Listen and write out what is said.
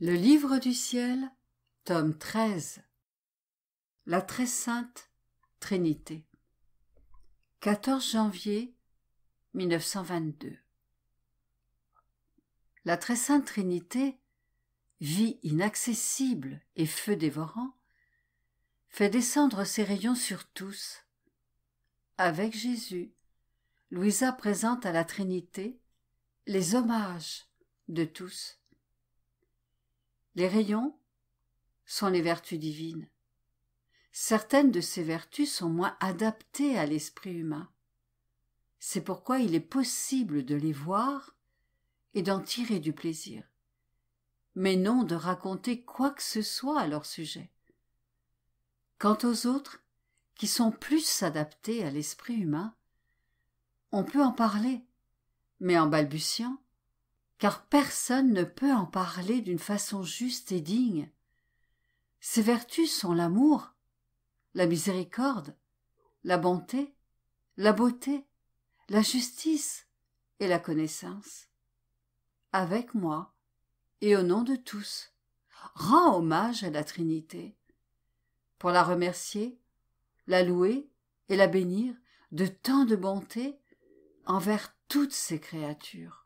Le Livre du Ciel, tome 13 La Très Sainte Trinité 14 janvier 1922 La Très Sainte Trinité, vie inaccessible et feu dévorant, fait descendre ses rayons sur tous. Avec Jésus, Louisa présente à la Trinité les hommages de tous les rayons sont les vertus divines. Certaines de ces vertus sont moins adaptées à l'esprit humain. C'est pourquoi il est possible de les voir et d'en tirer du plaisir, mais non de raconter quoi que ce soit à leur sujet. Quant aux autres, qui sont plus adaptés à l'esprit humain, on peut en parler, mais en balbutiant, car personne ne peut en parler d'une façon juste et digne. Ses vertus sont l'amour, la miséricorde, la bonté, la beauté, la justice et la connaissance. Avec moi, et au nom de tous, rends hommage à la Trinité. Pour la remercier, la louer et la bénir de tant de bonté envers toutes ses créatures.